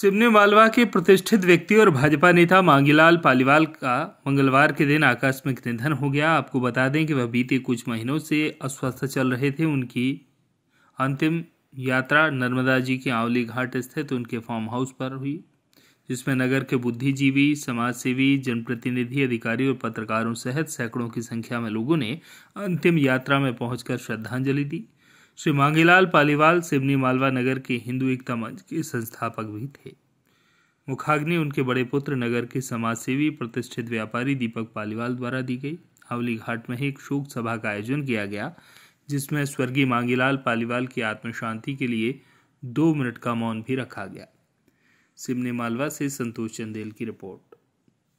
सिवनी मालवा के प्रतिष्ठित व्यक्ति और भाजपा नेता मांगीलाल पालीवाल का मंगलवार के दिन आकस्मिक निधन हो गया आपको बता दें कि वह बीते कुछ महीनों से अस्वस्थ चल रहे थे उनकी अंतिम यात्रा नर्मदा जी के आंवली घाट स्थित उनके फार्म हाउस पर हुई जिसमें नगर के बुद्धिजीवी समाजसेवी जनप्रतिनिधि अधिकारी और पत्रकारों सहित सैकड़ों की संख्या में लोगों ने अंतिम यात्रा में पहुंचकर श्रद्धांजलि दी श्री मांगीलाल पालीवाल सिवनी मालवा नगर के हिंदू एकता मंच के संस्थापक भी थे मुखाग्नि उनके बड़े पुत्र नगर के समाजसेवी प्रतिष्ठित व्यापारी दीपक पालीवाल द्वारा दी गई हावली घाट में ही एक शोक सभा का आयोजन किया गया जिसमें स्वर्गीय मांगीलाल पालीवाल की आत्मशांति के लिए दो मिनट का मौन भी रखा गया सिमने मालवा से संतोष चंदेल की रिपोर्ट